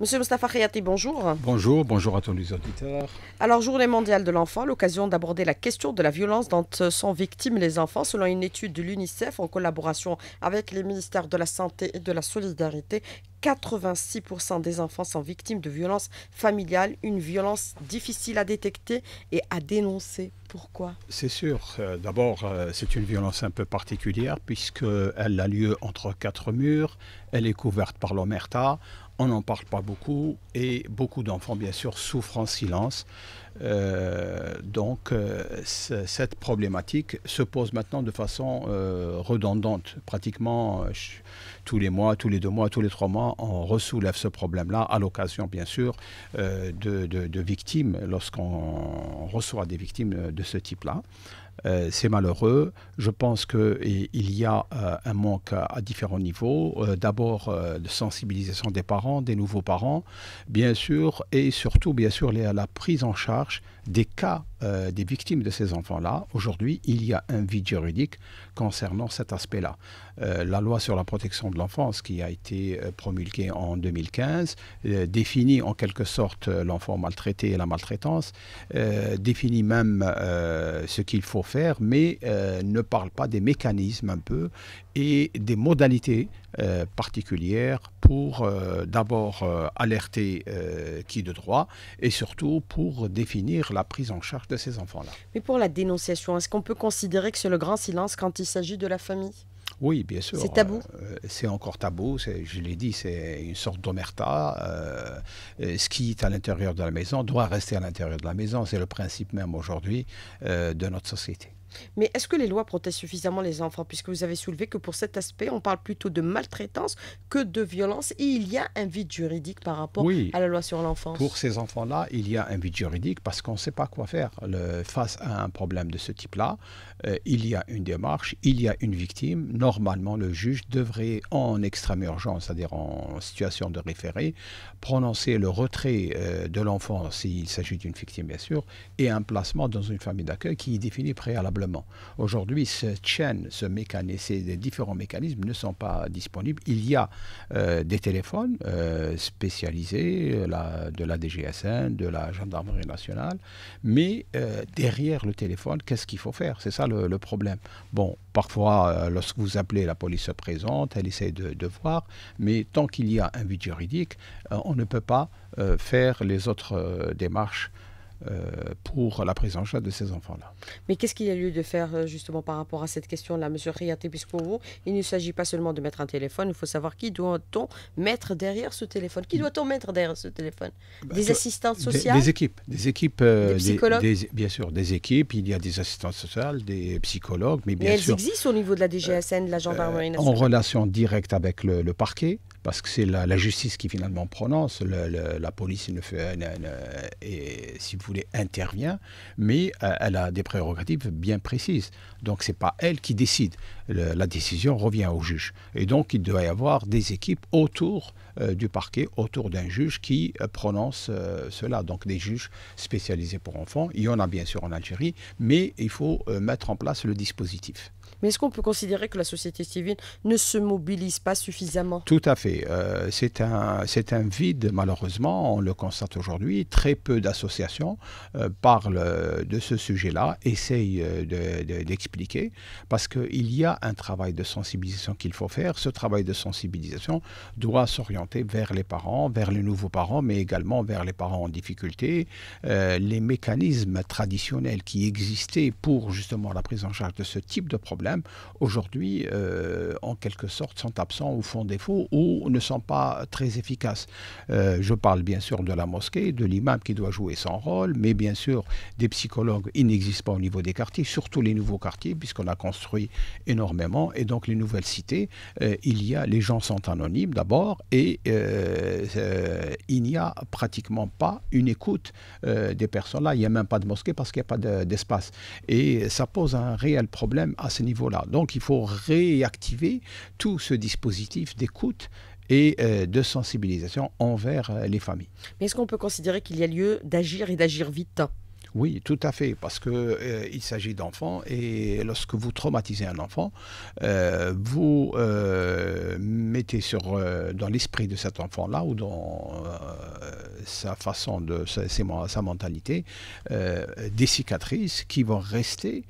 Monsieur Mustafa Khayati, bonjour. Bonjour, bonjour à tous les auditeurs. Alors, Journée mondiale de l'enfant, l'occasion d'aborder la question de la violence dont sont victimes les enfants. Selon une étude de l'UNICEF en collaboration avec les ministères de la Santé et de la Solidarité, 86% des enfants sont victimes de violences familiales, une violence difficile à détecter et à dénoncer. Pourquoi C'est sûr. Euh, d'abord, euh, c'est une violence un peu particulière puisqu'elle a lieu entre quatre murs, elle est couverte par l'omerta on n'en parle pas beaucoup et beaucoup d'enfants, bien sûr, souffrent en silence. Euh, donc, euh, cette problématique se pose maintenant de façon euh, redondante. Pratiquement tous les mois, tous les deux mois, tous les trois mois, on ressoulève ce problème-là à l'occasion, bien sûr, de victimes, lorsqu'on reçoit des victimes de ce type-là. Euh, c'est malheureux. Je pense qu'il y a euh, un manque à, différents niveaux. Euh, d'abord, de sensibilisation des parents, des nouveaux parents, bien sûr, et surtout, bien sûr, la prise en charge des cas euh, des victimes de ces enfants-là. Aujourd'hui, il y a un vide juridique concernant cet aspect-là. Euh, la loi sur la protection de l'enfance qui a été euh, promulguée en 2015 définit en quelque sorte l'enfant maltraité et la maltraitance, définit même ce qu'il faut faire, mais ne parle pas des mécanismes un peu et des modalités euh, particulières pour euh, d'abord euh, alerter qui de droit et surtout pour définir la prise en charge de ces enfants-là. Mais pour la dénonciation, est-ce qu'on peut considérer que c'est le grand silence quand il s'agit de la famille oui, bien sûr. C'est tabou. c'est encore tabou. Je l'ai dit, c'est une sorte d'omerta. ce qui est à l'intérieur de la maison doit rester à l'intérieur de la maison. C'est le principe même aujourd'hui de notre société. Mais est-ce que les lois protègent suffisamment les enfants Puisque vous avez soulevé que pour cet aspect, on parle plutôt de maltraitance que de violence. Et il y a un vide juridique par rapport à la loi sur l'enfance. Pour ces enfants-là, il y a un vide juridique parce qu'on ne sait pas quoi faire Le, face à un problème de ce type-là. Euh, il y a une démarche, il y a une victime. Normalement, le juge devrait, en extrême urgence, c'est-à-dire en situation de référé, prononcer le retrait euh, de l'enfant s'il s'agit d'une victime, bien sûr, et un placement dans une famille d'accueil qui est définie préalablement Aujourd'hui, cette chaîne, ce mécanisme, ces différents mécanismes ne sont pas disponibles. Il y a euh, des téléphones euh, spécialisés euh, de la DGSN, de la Gendarmerie nationale, mais derrière le téléphone, qu'est-ce qu'il faut faire C'est ça le, problème. Bon, parfois, lorsque vous appelez, la police se présente, elle essaie de voir, mais tant qu'il y a un vide juridique, on ne peut pas faire les autres démarches euh, pour la prise en charge de ces enfants-là. Mais qu'est-ce qu'il y a lieu de faire euh, justement par rapport à cette question-là, M. Riaté, puisque pour vous, il ne s'agit pas seulement de mettre un téléphone, il faut savoir qui doit-on mettre derrière ce téléphone Qui doit-on mettre derrière ce téléphone bah, Des assistantes sociales des, équipes, des équipes. Euh, des psychologues Bien sûr, des équipes, il y a des assistantes sociales, des psychologues, mais bien mais elles existent au niveau de la DGSN, de la gendarmerie nationale En relation directe avec le parquet, parce que c'est la, justice qui finalement prononce, la police ne fait, et, si vous voulez, intervient, mais euh, elle a des prérogatives bien précises. Donc ce n'est pas elle qui décide. la décision revient au juge. Et donc il doit y avoir des équipes autour euh, du parquet, autour d'un juge qui euh, prononce cela. Donc des juges spécialisés pour enfants. Il y en a bien sûr en Algérie, mais il faut mettre en place le dispositif. Mais est-ce qu'on peut considérer que la société civile ne se mobilise pas suffisamment Tout à fait. Euh, c'est un, un vide, malheureusement, on le constate aujourd'hui. Très peu d'associations euh, parlent euh, de ce sujet-là, essayent d'expliquer, de, parce qu'il y a un travail de sensibilisation qu'il faut faire. Ce travail de sensibilisation doit s'orienter vers les parents, vers les nouveaux parents, mais également vers les parents en difficulté. les mécanismes traditionnels qui existaient pour justement la prise en charge de ce type de problème aujourd'hui, euh, en quelque sorte, sont absents ou font défaut ou ne sont pas très efficaces. Euh, je parle bien sûr de la mosquée, de l'imam qui doit jouer son rôle, mais bien sûr des psychologues il n'existe pas au niveau des quartiers, surtout les nouveaux quartiers, puisqu'on a construit énormément. Et donc les nouvelles cités, euh, il y a, les gens sont anonymes d'abord, et il n'y a pratiquement pas une écoute des personnes là. Il n'y a même pas de mosquée parce qu'il n'y a pas d'espace. et ça pose un réel problème à ce niveau donc il faut réactiver tout ce dispositif d'écoute et euh, de sensibilisation envers euh, les familles. Mais est-ce qu'on peut considérer qu'il y a lieu d'agir et d'agir vite oui, tout à fait, parce qu'il euh, s'agit d'enfants et lorsque vous traumatisez un enfant, euh, vous euh, mettez sur, dans l'esprit de cet enfant-là ou dans sa façon de sa, sa mentalité des cicatrices qui vont rester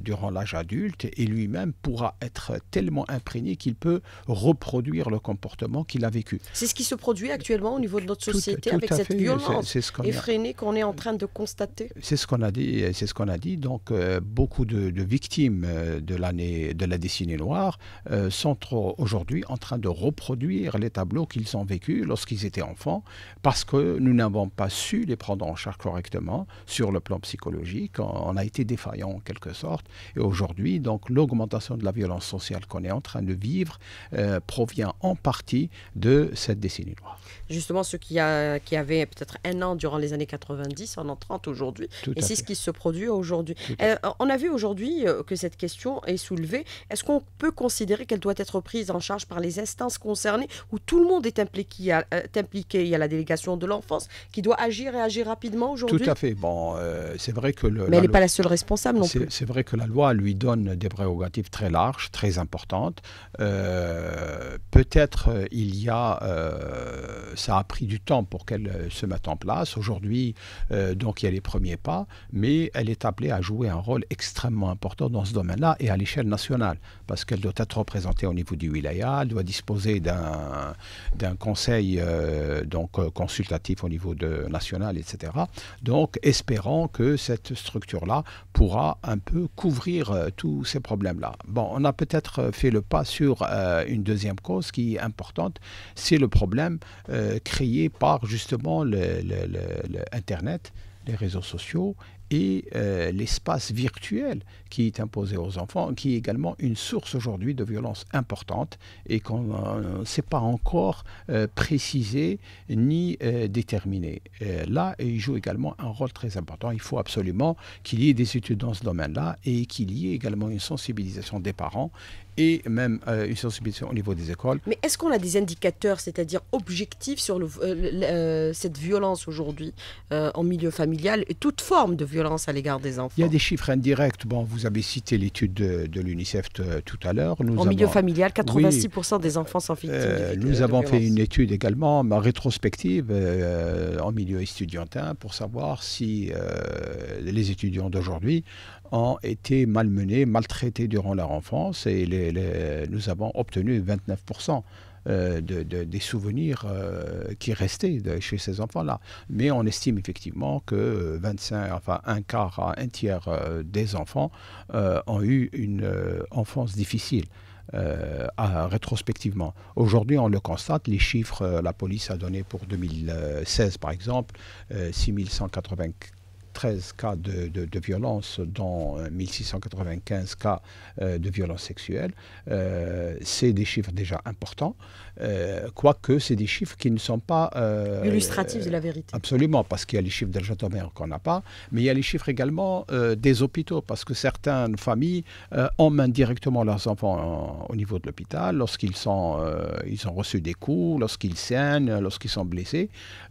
durant l'âge adulte et lui-même pourra être tellement imprégné qu'il peut reproduire le comportement qu'il a vécu. C'est ce qui se produit actuellement au niveau de notre société avec cette violence effrénée qu'on est en train de constater C'est ce qu'on a dit. C'est ce qu'on a dit. Donc, euh, beaucoup de, victimes euh, de l'année, de la décennie noire, euh, sont aujourd'hui en train de reproduire les tableaux qu'ils ont vécus lorsqu'ils étaient enfants, parce que nous n'avons pas su les prendre en charge correctement sur le plan psychologique. On a été défaillant en quelque sorte. Et aujourd'hui, donc, l'augmentation de la violence sociale qu'on est en train de vivre provient en partie de cette décennie noire. Justement, ce qui, a, qui avaient peut-être un an durant les années 90, en en 30 aujourd'hui. Et c'est ce qui se produit aujourd'hui. Euh, on a vu aujourd'hui euh, que cette question est soulevée. Est-ce qu'on peut considérer qu'elle doit être prise en charge par les instances concernées où tout le monde est impliqué, euh, impliqué Il y a la délégation de l'enfance qui doit agir et agir rapidement aujourd'hui. Tout à fait. Bon, c'est vrai que Mais elle n'est pas la seule responsable non plus. C'est vrai que la loi lui donne des prérogatives très larges, très importantes. Peut-être il y a, ça a pris du temps pour qu'elle se mette en place. Aujourd'hui, donc il y a les premiers pas, mais elle est appelée à jouer un rôle extrêmement important dans ce domaine-là et à l'échelle nationale, parce qu'elle doit être représentée au niveau du wilaya, elle doit disposer d'un conseil euh, donc euh, consultatif au niveau de, national, etc. Donc espérons que cette structure-là pourra un peu couvrir euh, tous ces problèmes-là. Bon, on a peut-être fait le pas sur une deuxième cause qui est importante, c'est le problème créé par justement l'Internet, les réseaux sociaux et euh, l'espace virtuel qui est imposé aux enfants, qui est également une source aujourd'hui de violence importante et qu'on ne euh, sait pas encore euh, préciser ni déterminer. là, il joue également un rôle très important. Il faut absolument qu'il y ait des études dans ce domaine-là et qu'il y ait également une sensibilisation des parents et même euh, une sensibilisation au niveau des écoles. Mais est-ce qu'on a des indicateurs, c'est-à-dire objectifs sur le, euh, euh, cette violence aujourd'hui en milieu familial et toute forme de violence à l'égard des enfants Il y a des chiffres indirects. Bon, vous avez cité l'étude de, l'UNICEF tout à l'heure. En milieu familial, 86% des enfants sont victimes. nous avons fait une étude également, ma rétrospective, en milieu étudiantin, pour savoir si les étudiants d'aujourd'hui ont été malmenés, maltraités durant leur enfance et les, nous avons obtenu 29%. Euh, de, des souvenirs euh, qui restaient chez ces enfants-là. Mais on estime effectivement que 25, enfin un quart à un tiers euh, des enfants ont eu une enfance difficile. à, rétrospectivement. Aujourd'hui, on le constate, les chiffres, la police a donné pour 2016 par exemple, euh, 13 cas de, violence, dont 1695 euh, cas euh, de violence sexuelle. Euh, c'est des chiffres déjà importants. Euh, quoique c'est des chiffres qui ne sont pas... Euh, Illustratifs de la vérité. Absolument, parce qu'il y a les chiffres d'Algérie qu'on n'a pas, mais il y a les chiffres également euh, des hôpitaux, parce que certaines familles emmènent directement leurs enfants au niveau de l'hôpital lorsqu'ils sont, ils ont reçu des coups, lorsqu'ils saignent, lorsqu'ils sont blessés,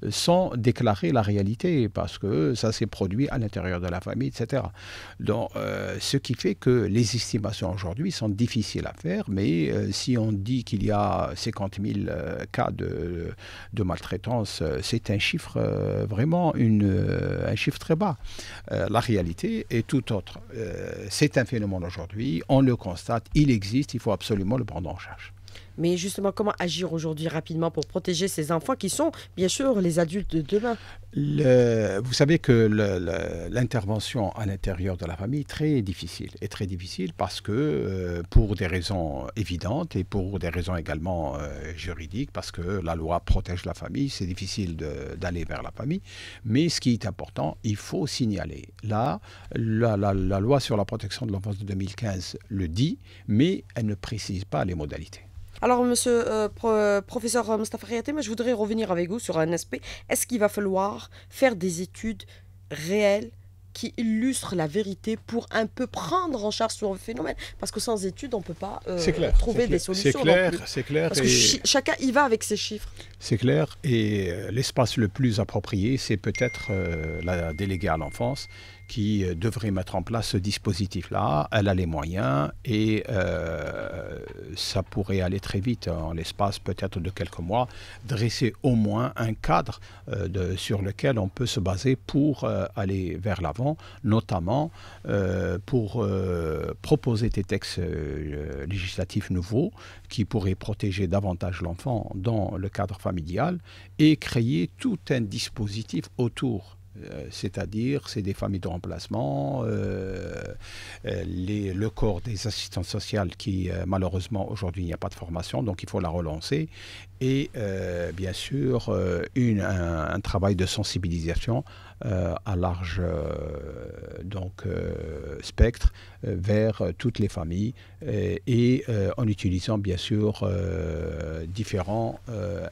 sans déclarer la réalité, parce que ça s'est produit à l'intérieur de la famille, etc. Donc, ce qui fait que les estimations aujourd'hui sont difficiles à faire, mais si on dit qu'il y a 50 Mille euh, cas de, maltraitance, euh, c'est un chiffre euh, vraiment une, un chiffre très bas. la réalité est tout autre. c'est un phénomène aujourd'hui, on le constate, il existe, il faut absolument le prendre en charge. Mais justement, comment agir aujourd'hui rapidement pour protéger ces enfants qui sont, bien sûr, les adultes de demain Vous savez que l'intervention à l'intérieur de la famille est très difficile. Et très difficile parce que, euh, pour des raisons évidentes et pour des raisons également euh, juridiques, parce que la loi protège la famille, c'est difficile d'aller vers la famille. Mais ce qui est important, il faut signaler. Là, la loi sur la protection de l'enfance de 2015 le dit, mais elle ne précise pas les modalités. Alors, monsieur le euh, euh, professeur euh, Mustafa mais je voudrais revenir avec vous sur un aspect. Est-ce qu'il va falloir faire des études réelles qui illustrent la vérité pour un peu prendre en charge ce phénomène Parce que sans études, on ne peut pas trouver des solutions. C'est clair, c'est clair. Parce que chacun y va avec ses chiffres. C'est clair. Et l'espace le plus approprié, c'est peut-être la déléguée à l'enfance qui euh, devrait mettre en place ce dispositif-là. Elle a les moyens et euh, ça pourrait aller très vite hein, en l'espace peut-être de quelques mois, dresser au moins un cadre euh, sur lequel on peut se baser pour aller vers l'avant, notamment pour proposer des textes législatifs nouveaux qui pourraient protéger davantage l'enfant dans le cadre familial et créer tout un dispositif autour euh, c'est-à-dire c'est des familles de remplacement, euh, euh, les, le corps des assistants sociaux qui malheureusement aujourd'hui il n'y a pas de formation, donc il faut la relancer, et euh, bien sûr euh, un, travail de sensibilisation euh, à large donc, spectre vers toutes les familles et en utilisant bien sûr différents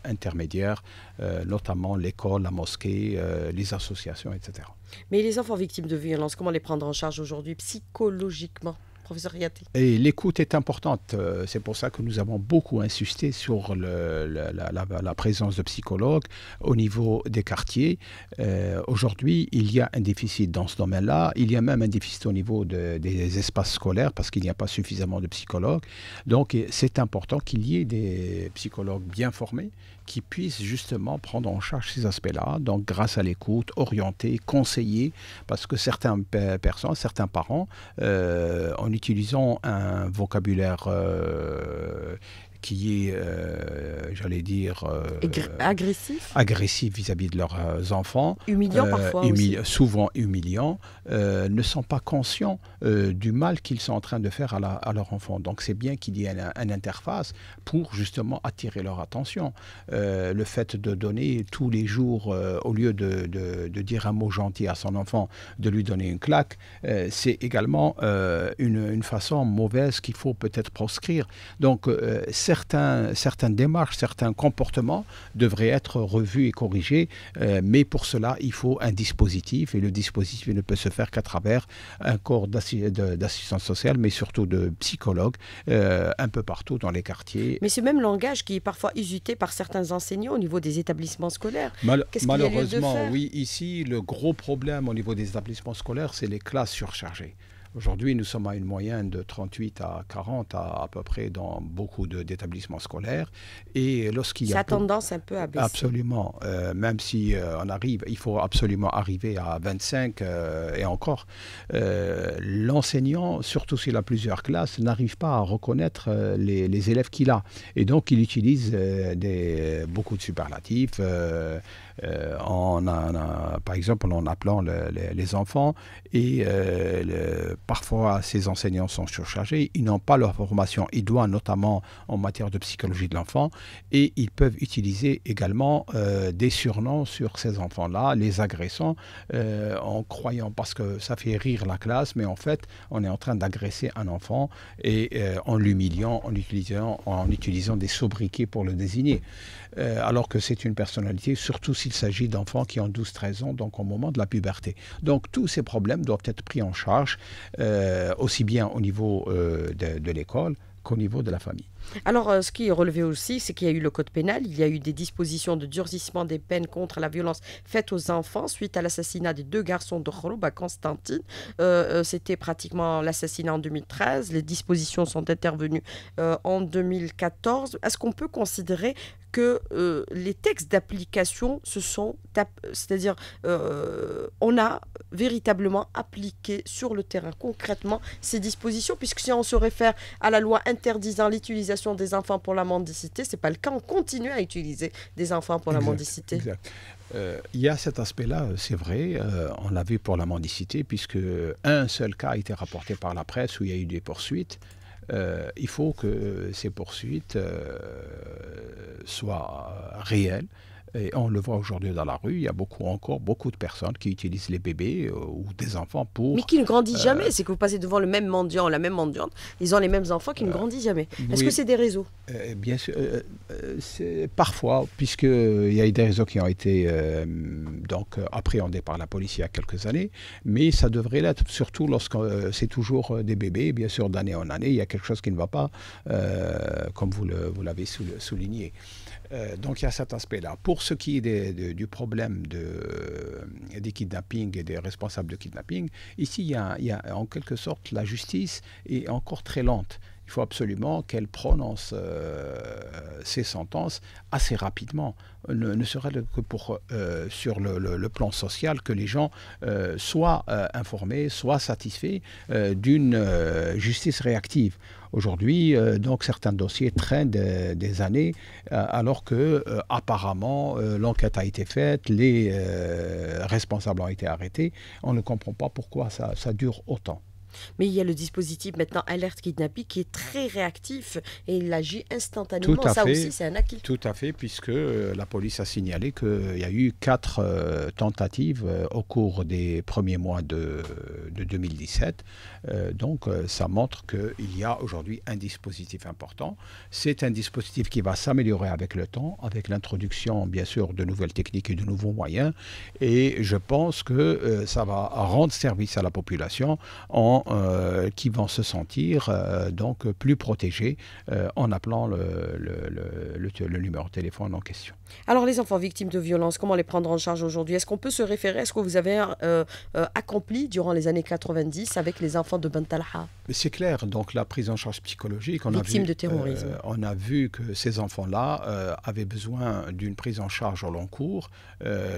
intermédiaires, notamment l'école, la mosquée, les associations, etc. Mais les enfants victimes de violences, comment les prendre en charge aujourd'hui psychologiquement et l'écoute est importante. Euh, c'est pour ça que nous avons beaucoup insisté sur la, présence de psychologues au niveau des quartiers. Euh, aujourd'hui, il y a un déficit dans ce domaine-là. Il y a même un déficit au niveau des espaces scolaires parce qu'il n'y a pas suffisamment de psychologues. Donc, euh, c'est important qu'il y ait des psychologues bien formés qui puissent justement prendre en charge ces aspects-là, donc grâce à l'écoute, orienter, conseiller, parce que certaines personnes, certains parents, euh, en utilisant un vocabulaire euh, qui est, euh, j'allais dire, euh, agressif, agressif vis-à-vis de leurs euh, enfants, humiliant parfois, souvent humiliant, ne sont pas conscients du mal qu'ils sont en train de faire à, leur enfant. Donc c'est bien qu'il y ait une un interface pour justement attirer leur attention. le fait de donner tous les jours, au lieu de, dire un mot gentil à son enfant, de lui donner une claque, c'est également une, une, façon mauvaise qu'il faut peut-être proscrire. Donc c'est certaines démarches, certains comportements devraient être revus et corrigés, euh, mais pour cela, il faut un dispositif, et le dispositif ne peut se faire qu'à travers un corps d'assistance sociale, mais surtout de psychologues, euh, un peu partout dans les quartiers. Mais ce même langage qui est parfois usité par certains enseignants au niveau des établissements scolaires. malheureusement, oui, ici, le gros problème au niveau des établissements scolaires, c'est les classes surchargées. Aujourd'hui, nous sommes à une moyenne de 38 à 40 à, peu près dans beaucoup d'établissements scolaires. Et lorsqu'il y a... Ça tendance un peu à baisser. Absolument. Euh, même si euh, on arrive, il faut absolument arriver à 25 euh, et encore. L'enseignant, surtout s'il a plusieurs classes, n'arrive pas à reconnaître les, élèves qu'il a. Et donc, il utilise des, beaucoup de superlatifs. Euh, par exemple en appelant les enfants et euh, parfois ces enseignants sont surchargés, ils n'ont pas leur formation idoine notamment en matière de psychologie de l'enfant et ils peuvent utiliser également euh, des surnoms sur ces enfants-là, les agressant en croyant parce que ça fait rire la classe mais en fait on est en train d'agresser un enfant et en l'humiliant, en utilisant, en utilisant des sobriquets pour le désigner alors que c'est une personnalité surtout si il s'agit d'enfants qui ont 12-13 ans, donc au moment de la puberté. Donc tous ces problèmes doivent être pris en charge, euh, aussi bien au niveau euh, de l'école qu'au niveau de la famille. Alors, euh, ce qui est relevé aussi, c'est qu'il y a eu le code pénal, il y a eu des dispositions de durcissement des peines contre la violence faite aux enfants suite à l'assassinat des deux garçons de Khoroub à Constantine. Euh, euh, c'était pratiquement l'assassinat en 2013. Les dispositions sont intervenues en 2014. Est-ce qu'on peut considérer que les textes d'application se sont, c'est-à-dire, on a véritablement appliqué sur le terrain concrètement ces dispositions, puisque si on se réfère à la loi interdisant l'utilisation des enfants pour la mendicité. C'est pas le cas. On continue à utiliser des enfants pour la mendicité. Euh, il y a cet aspect-là, c'est vrai. Euh, on l'a vu pour la mendicité, puisque un seul cas a été rapporté par la presse où il y a eu des poursuites. Euh, il faut que ces poursuites soient réelles. Et on le voit aujourd'hui dans la rue, il y a beaucoup, encore beaucoup de personnes qui utilisent les bébés euh, ou des enfants pour. Mais qui ne grandissent euh, jamais. C'est que vous passez devant le même mendiant, la même mendiante, ils ont les mêmes enfants qui ne euh, grandissent jamais. Est-ce que c'est des réseaux Bien sûr. parfois, puisqu'il y a des réseaux qui ont été donc, appréhendés par la police il y a quelques années, mais ça devrait l'être surtout lorsque c'est toujours des bébés. Bien sûr, d'année en année, il y a quelque chose qui ne va pas, comme vous l'avez souligné. Euh, donc il y a cet aspect-là. Pour ce qui est du problème euh, des kidnappings et des responsables de kidnapping, ici il y a en quelque sorte la justice est encore très lente il faut absolument qu'elle prononce euh, ses sentences assez rapidement, ne, serait-ce que pour, euh, sur le, plan social, que les gens euh, soient informés, soient satisfaits d'une justice réactive. Aujourd'hui, donc certains dossiers traînent des, années, alors que apparemment l'enquête a été faite, les responsables ont été arrêtés. On ne comprend pas pourquoi ça dure autant. Mais il y a le dispositif maintenant alerte kidnapping qui est très réactif et il agit instantanément. Ça aussi, c'est un acquis. Tout à fait, puisque euh, la police a signalé qu'il y a eu quatre euh, tentatives euh, au cours des premiers mois de, 2017. donc, ça montre qu'il y a aujourd'hui un dispositif important. C'est un dispositif qui va s'améliorer avec le temps, avec l'introduction, bien sûr, de nouvelles techniques et de nouveaux moyens. Et je pense que ça va rendre service à la population en euh, qui vont se sentir euh, donc plus protégés euh, en appelant le numéro de téléphone en question. Alors les enfants victimes de violences, comment les prendre en charge aujourd'hui Est-ce qu'on peut se référer à ce que vous avez euh, euh, accompli durant les années 90 avec les enfants de Bentalha C'est clair, donc la prise en charge psychologique, on, a vu, de terrorisme. Euh, on a vu que ces enfants-là avaient besoin d'une prise en charge au long cours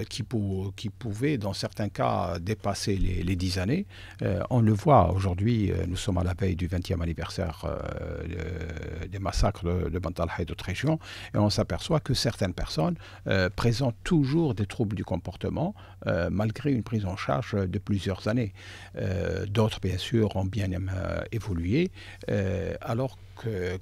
qui, pouvait dans certains cas dépasser les, 10 années. on le voit aujourd'hui, nous sommes à la veille du 20e anniversaire des massacres de, de et d'autres régions et on s'aperçoit que certaines personnes euh, présente toujours des troubles du comportement euh, malgré une prise en charge de plusieurs années. Euh, d'autres, bien sûr, ont bien évolué, alors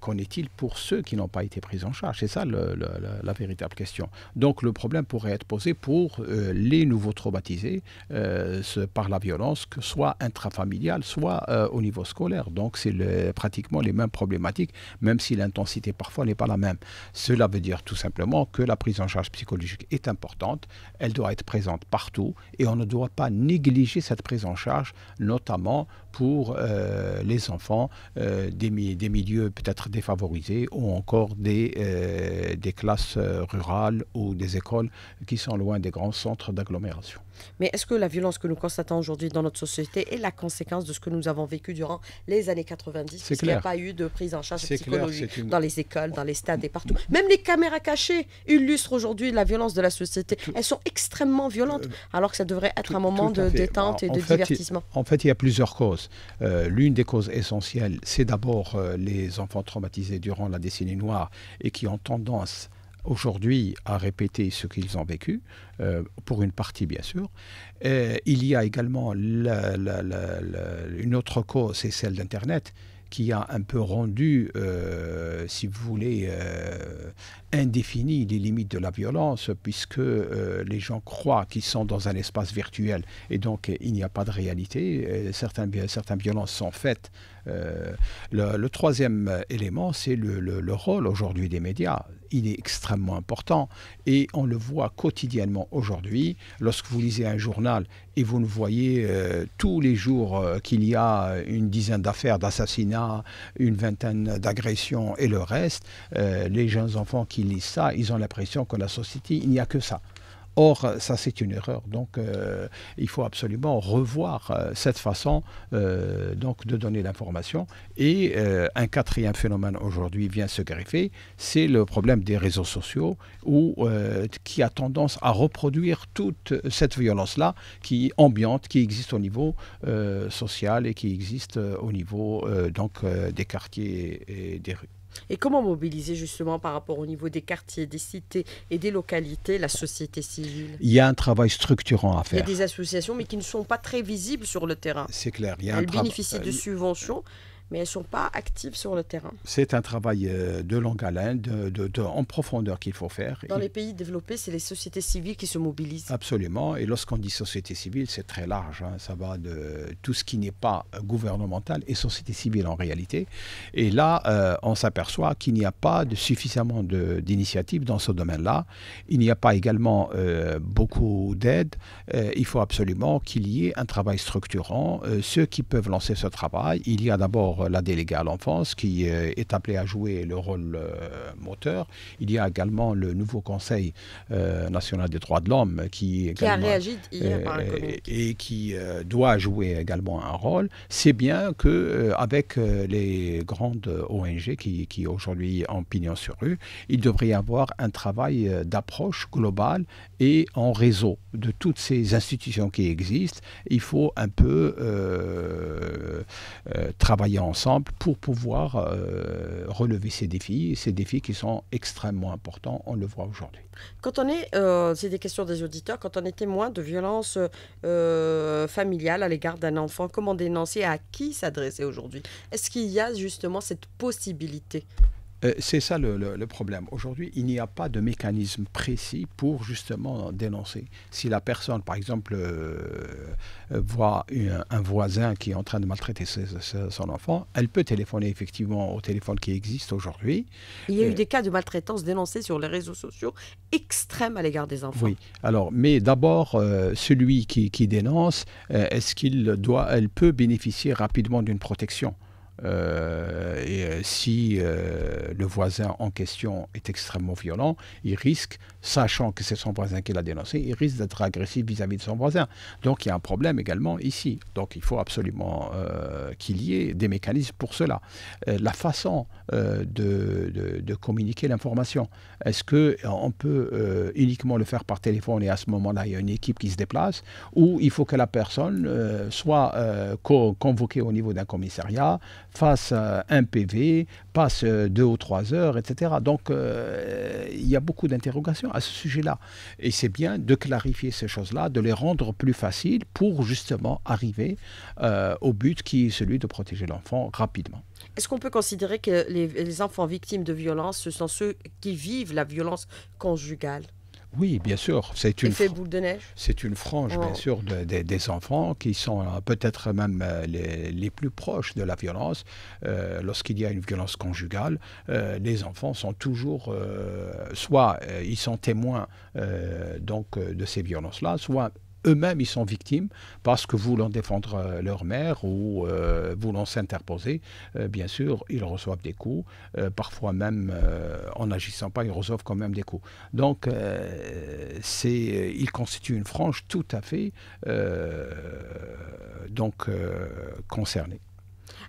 qu'en est-il pour ceux qui n'ont pas été pris en charge C'est ça la, véritable question. Donc le problème pourrait être posé pour euh, les nouveaux traumatisés euh, par la violence, que soit intrafamiliale, soit euh, au niveau scolaire. Donc c'est pratiquement les mêmes problématiques, même si l'intensité parfois n'est pas la même. Cela veut dire tout simplement que la prise en charge psychologique est importante, elle doit être présente partout et on ne doit pas négliger cette prise en charge, notamment pour euh, les enfants euh, des, milieux peut-être défavorisés ou encore des euh, classes rurales ou des écoles qui sont loin des grands centres d'agglomération. Mais est-ce que la violence que nous constatons aujourd'hui dans notre société est la conséquence de ce que nous avons vécu durant les années 90 Parce qu'il n'y a pas eu de prise en charge psychologique dans les écoles, dans les stades et partout. Même les caméras cachées illustrent aujourd'hui la violence de la société. Elles sont extrêmement violentes, euh, alors que ça devrait être un moment de détente et de divertissement. en fait, il y a plusieurs causes. Euh, l'une des causes essentielles, c'est d'abord euh, les enfants traumatisés durant la décennie noire et qui ont tendance aujourd'hui à répéter ce qu'ils ont vécu, euh, pour une partie bien sûr. il y a également une autre cause, c'est celle d'Internet qui a un peu rendu, euh, si vous voulez, euh, indéfini les limites de la violence, puisque euh, les gens croient qu'ils sont dans un espace virtuel et donc il n'y a pas de réalité. Certains, certaines violences sont faites euh, le, troisième euh, élément, c'est le, rôle aujourd'hui des médias. Il est extrêmement important et on le voit quotidiennement aujourd'hui. Lorsque vous lisez un journal et vous ne voyez euh, tous les jours qu'il y a une dizaine d'affaires d'assassinats, une vingtaine d'agressions et le reste, les jeunes enfants qui lisent ça, ils ont l'impression que la société, il n'y a que ça. Or, ça, c'est une erreur. Donc, euh, il faut absolument revoir euh, cette façon euh, donc, de donner l'information. Et un quatrième phénomène aujourd'hui vient se greffer, c'est le problème des réseaux sociaux, qui a tendance à reproduire toute cette violence-là, qui ambiante, qui existe au niveau social et qui existe au niveau donc, des quartiers et des rues. Et comment mobiliser justement par rapport au niveau des quartiers, des cités et des localités la société civile Il y a un travail structurant à faire. Il y a des associations mais qui ne sont pas très visibles sur le terrain. C'est clair. Il y a Elles un bénéficient de euh, subventions mais elles ne sont pas actives sur le terrain. C'est un travail euh, de longue haleine, de, de, en profondeur qu'il faut faire. Dans les pays développés, c'est les sociétés civiles qui se mobilisent. Absolument. Et lorsqu'on dit société civile, c'est très large. Hein. Ça va de tout ce qui n'est pas gouvernemental et société civile en réalité. Et là, euh, on s'aperçoit qu'il n'y a pas de, suffisamment d'initiatives dans ce domaine-là. Il n'y a pas également euh, beaucoup d'aide. il faut absolument qu'il y ait un travail structurant. ceux qui peuvent lancer ce travail, il y a d'abord euh, la déléguée à l'enfance qui euh, est appelée à jouer le rôle euh, moteur. Il y a également le nouveau Conseil national des droits de l'homme qui, a réagi hier par et qui doit jouer également un rôle. C'est bien que avec les grandes ONG qui, qui aujourd'hui en pignon sur rue, il devrait y avoir un travail d'approche globale et en réseau de toutes ces institutions qui existent. Il faut un peu travailler ensemble pour pouvoir euh, relever ces défis, ces défis qui sont extrêmement importants, on le voit aujourd'hui. Quand on est, euh, c'est des questions des auditeurs, quand on est témoin de violences euh, familiales à l'égard d'un enfant, comment dénoncer, à qui s'adresser aujourd'hui Est-ce qu'il y a justement cette possibilité euh, c'est ça le, problème. Aujourd'hui, il n'y a pas de mécanisme précis pour justement dénoncer. Si la personne, par exemple, euh, euh, voit un voisin qui est en train de maltraiter son enfant, elle peut téléphoner effectivement au téléphone qui existe aujourd'hui. Il y a eu des cas de maltraitance dénoncés sur les réseaux sociaux extrêmes à l'égard des enfants. Oui, alors, mais d'abord, celui qui, dénonce, est-ce qu'il doit, elle peut bénéficier rapidement d'une protection euh, et euh, si euh, le voisin en question est extrêmement violent, il risque, sachant que c'est son voisin qui l'a dénoncé, il risque d'être agressif vis-à-vis de son voisin. Donc il y a un problème également ici. Donc il faut absolument qu'il y ait des mécanismes pour cela. la façon de, de, communiquer l'information, est-ce qu'on peut uniquement le faire par téléphone et à ce moment-là, il y a une équipe qui se déplace, ou il faut que la personne soit convoquée au niveau d'un commissariat, fasse euh, un PV, passe euh, deux ou trois heures, etc. Donc euh, il y a beaucoup d'interrogations à ce sujet-là. Et c'est bien de clarifier ces choses-là, de les rendre plus faciles pour justement arriver au but qui est celui de protéger l'enfant rapidement. Est-ce qu'on peut considérer que les, les enfants victimes de violences, ce sont ceux qui vivent la violence conjugale oui, bien sûr. C'est une, frange, bien oh. sûr, des enfants qui sont euh, peut-être même euh, les, plus proches de la violence. Euh, lorsqu'il y a une violence conjugale, les enfants sont toujours, soit ils sont témoins donc de ces violences-là, soit eux-mêmes, ils sont victimes parce que voulant défendre euh, leur mère ou euh, voulant s'interposer, euh, bien sûr, ils reçoivent des coups. parfois même, en n'agissant pas, ils reçoivent quand même des coups. Donc, c'est, il constitue une frange tout à fait donc concernée.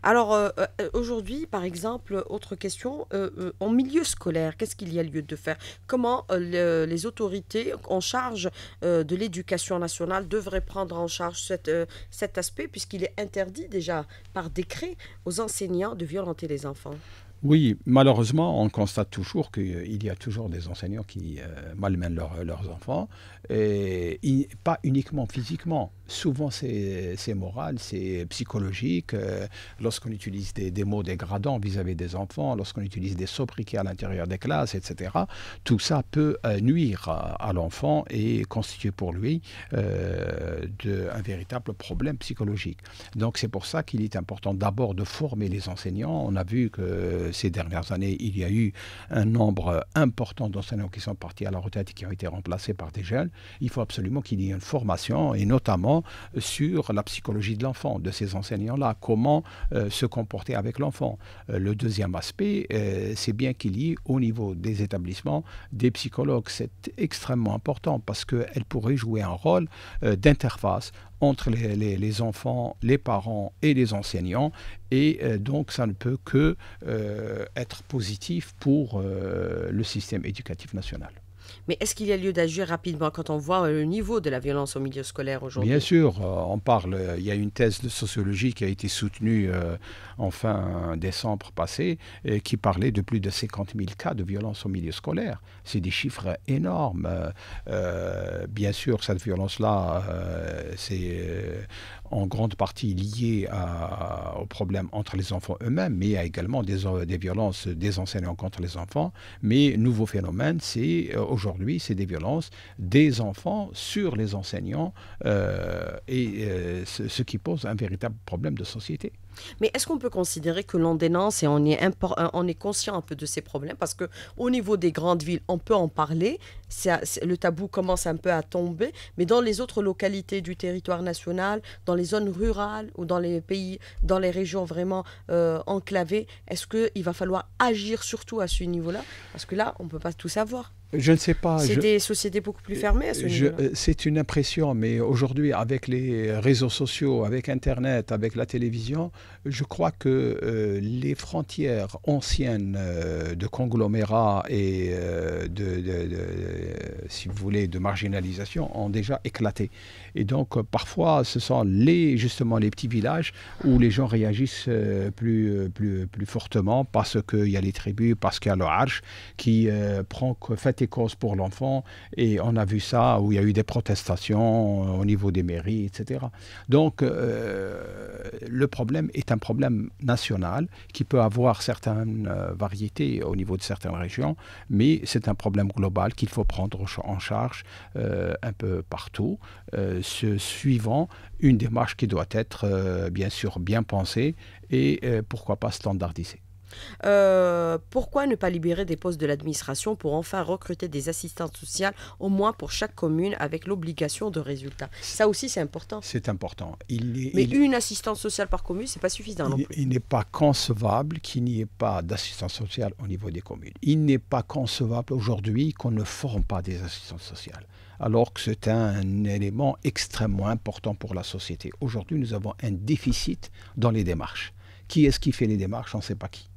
Alors, euh, euh, aujourd'hui, par exemple, autre question, euh, en milieu scolaire, qu'est-ce qu'il y a lieu de faire Comment les autorités en charge de l'éducation nationale devraient prendre en charge cet aspect, puisqu'il est interdit déjà par décret aux enseignants de violenter les enfants oui, malheureusement, on constate toujours qu'il y a toujours des enseignants qui malmènent leurs enfants, et pas uniquement physiquement, souvent c'est moral, c'est psychologique. Euh, lorsqu'on utilise des, mots dégradants vis-à-vis des enfants, lorsqu'on utilise des sobriquets à l'intérieur des classes, etc., tout ça peut euh, nuire à, l'enfant et constituer pour lui euh, de, un véritable problème psychologique. Donc c'est pour ça qu'il est important d'abord de former les enseignants. On a vu que ces dernières années, il y a eu un nombre important d'enseignants qui sont partis à la retraite et qui ont été remplacés par des jeunes. Il faut absolument qu'il y ait une formation et notamment sur la psychologie de l'enfant, de ces enseignants-là, comment euh, se comporter avec l'enfant. Euh, le deuxième aspect, euh, c'est bien qu'il y ait au niveau des établissements des psychologues. C'est extrêmement important parce qu'elles pourraient jouer un rôle d'interface entre les, enfants, les parents et les enseignants. Et donc, ça ne peut que être positif pour le système éducatif national. Mais est-ce qu'il y a lieu d'agir rapidement quand on voit euh, le niveau de la violence au milieu scolaire aujourd'hui Bien sûr, euh, on parle, euh, il y a une thèse de sociologie qui a été soutenue en fin décembre passé qui parlait de plus de 50 000 cas de violence au milieu scolaire. C'est des chiffres énormes. Euh, euh, bien sûr, cette violence-là, euh, c'est en grande partie lié à, au problème entre les enfants eux-mêmes, mais il y a également des, violences des enseignants contre les enfants. Mais nouveau phénomène, c'est aujourd'hui, c'est des violences des enfants sur les enseignants, et ce qui pose un véritable problème de société. Mais est-ce qu'on peut considérer que l'on dénonce et on est, euh, on est conscient un peu de ces problèmes Parce que au niveau des grandes villes, on peut en parler, le tabou commence un peu à tomber, mais dans les autres localités du territoire national, dans les zones rurales ou dans les pays, dans les régions vraiment euh, enclavées, est-ce qu'il va falloir agir surtout à ce niveau-là Parce que là, on ne peut pas tout savoir. Je ne sais pas. C'est des sociétés beaucoup plus fermées à ce euh, C'est une impression, mais aujourd'hui, avec les réseaux sociaux, avec Internet, avec la télévision, je crois que euh, les frontières anciennes euh, de conglomérats et euh, de, si vous voulez, de marginalisation ont déjà éclaté. Et donc, parfois, ce sont les, justement les petits villages où les gens réagissent plus, plus, plus fortement parce qu'il y a les tribus, parce qu'il y a le qui prend fait et cause pour l'enfant. Et on a vu ça où il y a eu des protestations au niveau des mairies, etc. Donc, le problème est un problème national qui peut avoir certaines euh, variétés au niveau de certaines régions, mais c'est un problème global qu'il faut prendre en charge euh, un peu partout, ce, euh, suivant une démarche qui doit être bien sûr bien pensée et pourquoi pas standardisée. Euh, pourquoi ne pas libérer des postes de l'administration pour enfin recruter des assistantes sociales, au moins pour chaque commune, avec l'obligation de résultats Ça aussi, c'est important. C'est important. Mais une assistance sociale par commune, ce n'est pas suffisant non plus. Il n'est pas concevable qu'il n'y ait pas d'assistance sociale au niveau des communes. Il n'est pas concevable aujourd'hui qu'on ne forme pas des assistantes sociales alors que c'est un élément extrêmement important pour la société. Aujourd'hui, nous avons un déficit dans les démarches. Qui est-ce qui fait les démarches On ne sait pas qui.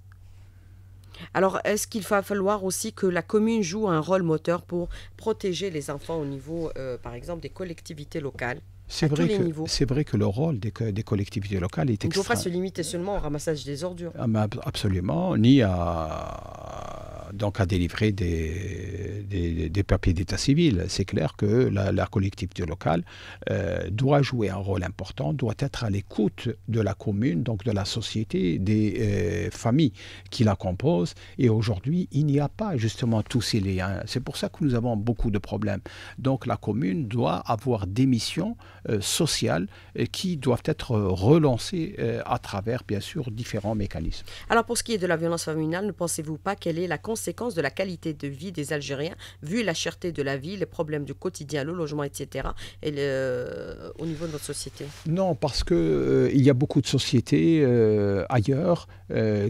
Alors, est-ce qu'il va falloir aussi que la commune joue un rôle moteur pour protéger les enfants au niveau, euh, par exemple, des collectivités locales c'est vrai, que, c'est vrai que le rôle des, collectivités locales est Il ne faut se limiter seulement au ramassage des ordures. Ah, absolument, ni à donc à délivrer des, des, papiers d'état civil. C'est clair que la, collectivité locale euh, doit jouer un rôle important, doit être à l'écoute de la commune, donc de la société, des euh, familles qui la composent. Et aujourd'hui, il n'y a pas justement tous ces liens. C'est pour ça que nous avons beaucoup de problèmes. Donc la commune doit avoir des missions euh, sociales qui doivent être relancées à travers, bien sûr, différents mécanismes. Alors pour ce qui est de la violence familiale, ne pensez-vous pas qu'elle est la conséquence de la qualité de vie des Algériens, vu la cherté de la vie, les problèmes du quotidien, le logement, etc., et le, euh, au niveau de notre société Non, parce qu'il euh, il y a beaucoup de sociétés euh, ailleurs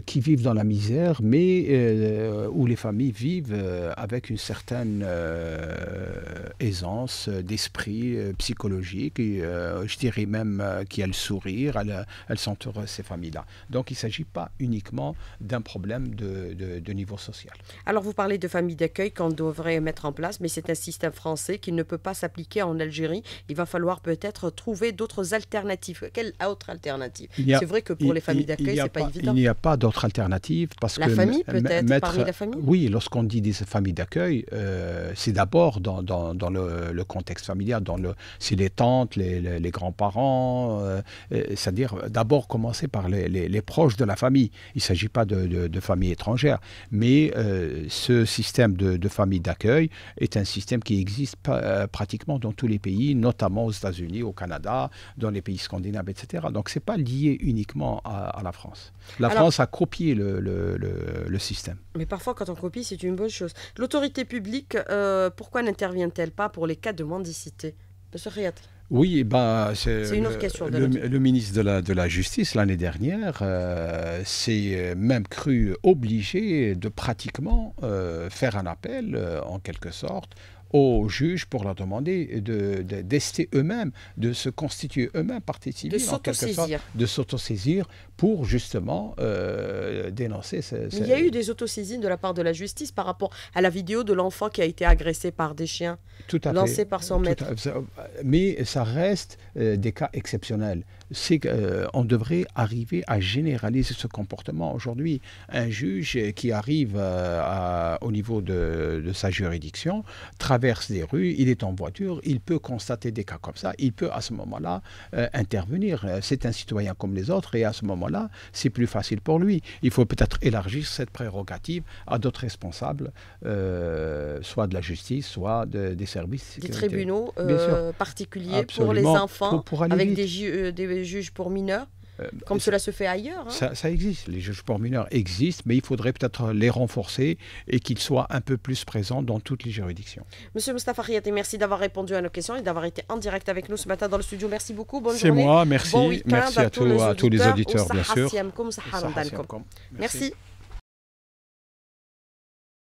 qui vivent dans la misère, mais où les familles vivent avec une certaine aisance d'esprit psychologique, et, je dirais même qui a le sourire, elles, elles sont ces familles-là. Donc il ne s'agit pas uniquement d'un problème de niveau social. Alors vous parlez de familles d'accueil qu'on devrait mettre en place, mais c'est un système français qui ne peut pas s'appliquer en Algérie. Il va falloir peut-être trouver d'autres alternatives. Quelle autre alternative C'est vrai que pour les familles d'accueil, c'est pas, évident. Il n'y a pas d'autre alternative parce la famille peut-être parmi la famille. Oui, lorsqu'on dit des familles d'accueil, euh, c'est d'abord dans, le, contexte familial, le, c'est les tantes, les, grands-parents, euh, euh, c'est-à-dire d'abord commencer par les, proches de la famille. Il ne s'agit pas de, familles étrangères, mais euh, ce système de, famille d'accueil est un système qui existe euh, pratiquement dans tous les pays, notamment aux États-Unis, au Canada, dans les pays scandinaves, etc. Donc ce n'est pas lié uniquement à, la France. La France a copié le, système. Mais parfois, quand on copie, c'est une bonne chose. L'autorité publique, euh, pourquoi n'intervient-elle pas pour les cas de mendicité Monsieur oui, bah, c'est Le, ministre de la, de la Justice, l'année dernière, euh, s'est euh, même cru obligé de pratiquement euh, faire un appel, en quelque sorte, aux juges pour leur demander de, d'ester eux-mêmes, de se constituer eux-mêmes partie civile, de en quelque s'autosaisir pour justement euh, dénoncer. Ces, Il y a eu des autosaisines de la part de la justice par rapport à la vidéo de l'enfant qui a été agressé par des chiens, Tout lancé par son maître. Mais ça reste euh, des cas exceptionnels. C'est qu'on euh, devrait arriver à généraliser ce comportement aujourd'hui. Un juge qui arrive au niveau de, de sa juridiction traverse des rues, il est en voiture, il peut constater des cas comme ça, il peut à ce moment-là euh, intervenir. Euh, c'est un citoyen comme les autres et à ce moment-là, c'est plus facile pour lui. Il faut peut-être élargir cette prérogative à d'autres responsables, euh, soit de la justice, soit des services. Des tribunaux particuliers pour les enfants, avec des, juges pour mineurs euh, comme cela se fait ailleurs. Hein. Ça, existe. Les juges pour mineurs existent, mais il faudrait peut-être les renforcer et qu'ils soient un peu plus présents dans toutes les juridictions. Monsieur Mustafa Riyati, merci d'avoir répondu à nos questions et d'avoir été en direct avec nous ce matin dans le studio. Merci beaucoup. Bonne journée. C'est moi, merci. merci à, tous, à, tous les auditeurs, bien sûr. Merci. merci.